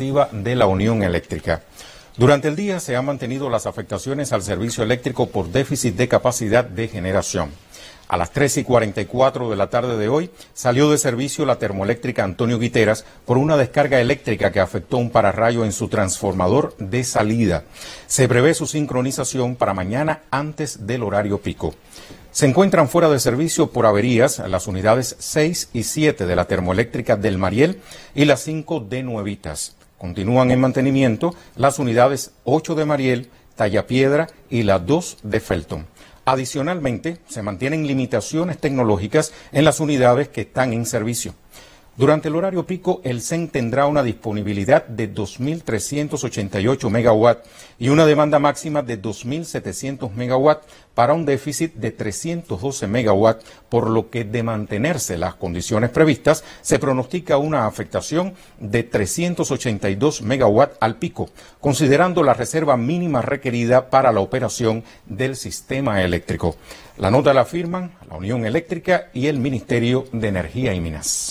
de la Unión Eléctrica. Durante el día se han mantenido las afectaciones al servicio eléctrico por déficit de capacidad de generación. A las 3 y 44 de la tarde de hoy salió de servicio la termoeléctrica Antonio Guiteras por una descarga eléctrica que afectó un pararrayo en su transformador de salida. Se prevé su sincronización para mañana antes del horario pico. Se encuentran fuera de servicio por averías las unidades 6 y 7 de la termoeléctrica del Mariel y las 5 de Nuevitas. Continúan en mantenimiento las unidades 8 de Mariel, Tallapiedra y las 2 de Felton. Adicionalmente, se mantienen limitaciones tecnológicas en las unidades que están en servicio. Durante el horario pico, el CEN tendrá una disponibilidad de 2.388 MW y una demanda máxima de 2.700 MW para un déficit de 312 MW, por lo que de mantenerse las condiciones previstas, se pronostica una afectación de 382 MW al pico, considerando la reserva mínima requerida para la operación del sistema eléctrico. La nota la firman la Unión Eléctrica y el Ministerio de Energía y Minas.